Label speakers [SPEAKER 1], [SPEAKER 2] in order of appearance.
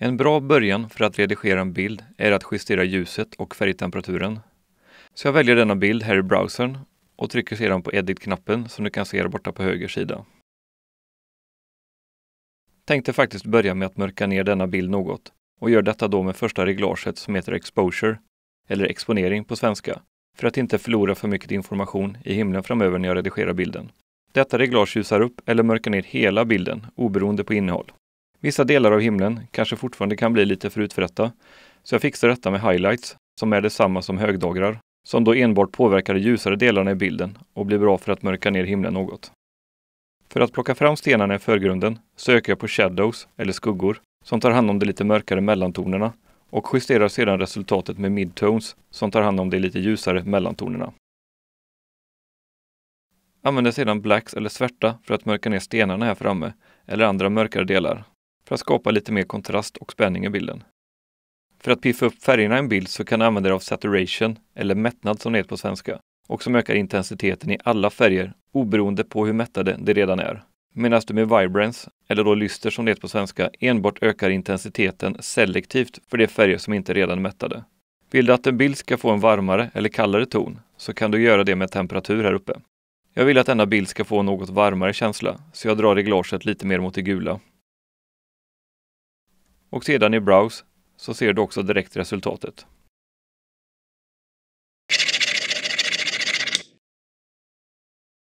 [SPEAKER 1] En bra början för att redigera en bild är att justera ljuset och färgtemperaturen. Så jag väljer denna bild här i browsern och trycker sedan på edit-knappen som du kan se här borta på höger sida. Tänkte faktiskt börja med att mörka ner denna bild något och gör detta då med första reglaget som heter exposure, eller exponering på svenska, för att inte förlora för mycket information i himlen framöver när jag redigerar bilden. Detta reglage ljusar upp eller mörkar ner hela bilden oberoende på innehåll. Vissa delar av himlen kanske fortfarande kan bli lite för utfrätta, så jag fixar detta med highlights, som är detsamma som högdagrar, som då enbart påverkar de ljusare delarna i bilden och blir bra för att mörka ner himlen något. För att plocka fram stenarna i förgrunden söker jag på shadows, eller skuggor, som tar hand om de lite mörkare mellantonerna och justerar sedan resultatet med midtones som tar hand om de lite ljusare mellantonerna. Använder sedan blacks eller svärta för att mörka ner stenarna här framme eller andra mörkare delar för att skapa lite mer kontrast och spänning i bilden. För att piffa upp färgerna i en bild så kan du använda dig av saturation, eller mättnad som det heter på svenska, och som ökar intensiteten i alla färger oberoende på hur mättade de redan är. Medan du med vibrance, eller då lyster som det heter på svenska, enbart ökar intensiteten selektivt för de färger som inte redan är mättade. Vill du att en bild ska få en varmare eller kallare ton så kan du göra det med temperatur här uppe. Jag vill att denna bild ska få något varmare känsla, så jag drar reglaget lite mer mot det gula och sedan i Browse så ser du också direkt resultatet.